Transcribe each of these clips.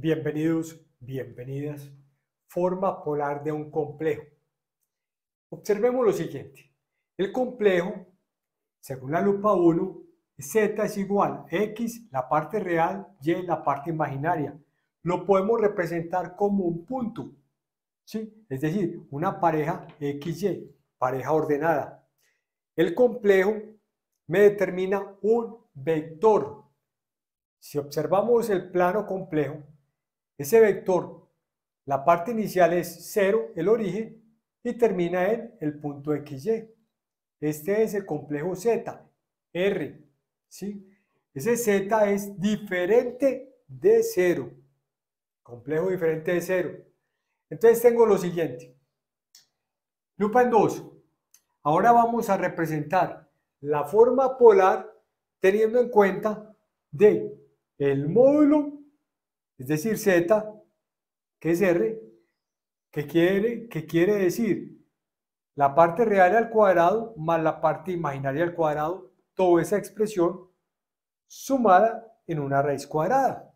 Bienvenidos, bienvenidas. Forma polar de un complejo. Observemos lo siguiente. El complejo, según la lupa 1, z es igual a x, la parte real, y la parte imaginaria. Lo podemos representar como un punto, ¿sí? es decir, una pareja xy, pareja ordenada. El complejo me determina un vector. Si observamos el plano complejo, ese vector, la parte inicial es 0, el origen, y termina en el punto XY. Este es el complejo Z, R. ¿sí? Ese Z es diferente de 0. Complejo diferente de 0. Entonces tengo lo siguiente. Lupa en 2. Ahora vamos a representar la forma polar teniendo en cuenta de el módulo es decir, Z, que es R, que quiere, que quiere decir la parte real al cuadrado más la parte imaginaria al cuadrado, toda esa expresión sumada en una raíz cuadrada.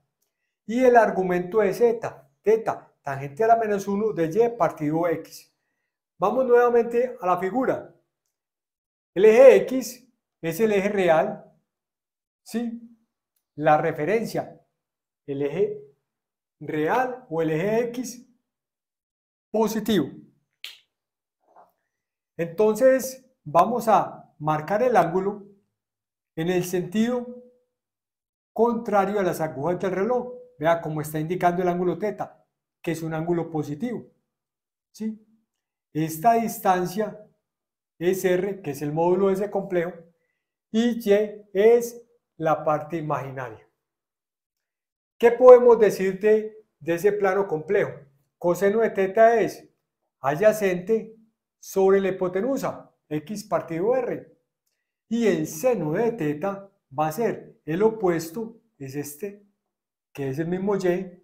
Y el argumento es Z, teta, tangente a la menos 1 de Y partido X. Vamos nuevamente a la figura. El eje X es el eje real, ¿sí? La referencia, el eje real o el eje X positivo. Entonces vamos a marcar el ángulo en el sentido contrario a las agujas del reloj. Vea cómo está indicando el ángulo θ, que es un ángulo positivo. ¿Sí? Esta distancia es R, que es el módulo de ese complejo, y Y es la parte imaginaria. ¿Qué podemos decirte de ese plano complejo? Coseno de teta es adyacente sobre la hipotenusa, x partido r. Y el seno de teta va a ser el opuesto, es este, que es el mismo y,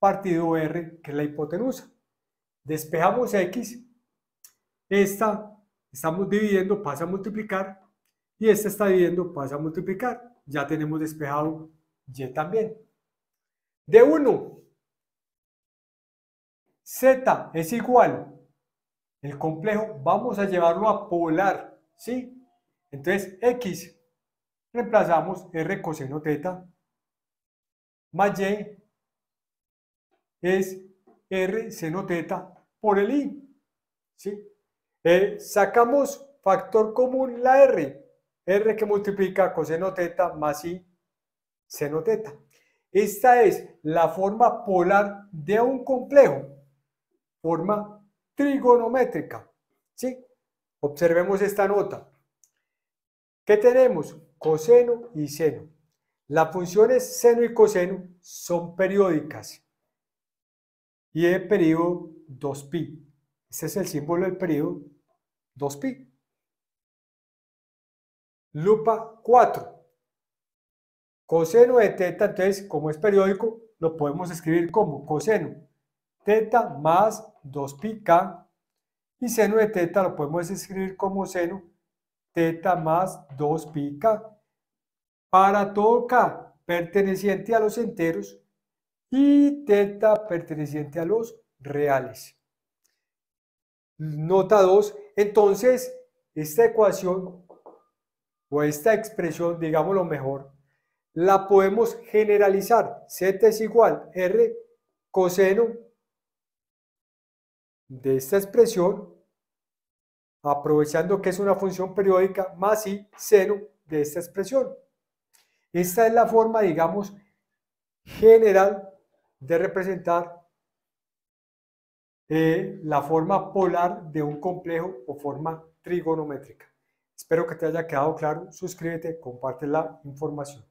partido r, que es la hipotenusa. Despejamos x, esta estamos dividiendo, pasa a multiplicar, y esta está dividiendo, pasa a multiplicar. Ya tenemos despejado y también de 1. Z es igual, el complejo, vamos a llevarlo a polar, ¿sí? Entonces, X, reemplazamos R coseno teta, más Y es R seno teta por el I, ¿sí? Eh, sacamos factor común la R, R que multiplica coseno teta más I seno teta. Esta es la forma polar de un complejo, forma trigonométrica. ¿Sí? Observemos esta nota. ¿Qué tenemos? Coseno y seno. Las funciones seno y coseno son periódicas y el periodo 2pi. Este es el símbolo del periodo 2pi. Lupa 4. Coseno de teta, entonces, como es periódico, lo podemos escribir como coseno. Teta más 2πk. Y seno de teta lo podemos escribir como seno. Teta más 2πk. Para todo k perteneciente a los enteros y teta perteneciente a los reales. Nota 2. Entonces, esta ecuación o esta expresión, digámoslo mejor, la podemos generalizar. Z es igual R coseno de esta expresión, aprovechando que es una función periódica, más y, seno de esta expresión. Esta es la forma, digamos, general de representar eh, la forma polar de un complejo o forma trigonométrica. Espero que te haya quedado claro. Suscríbete, comparte la información.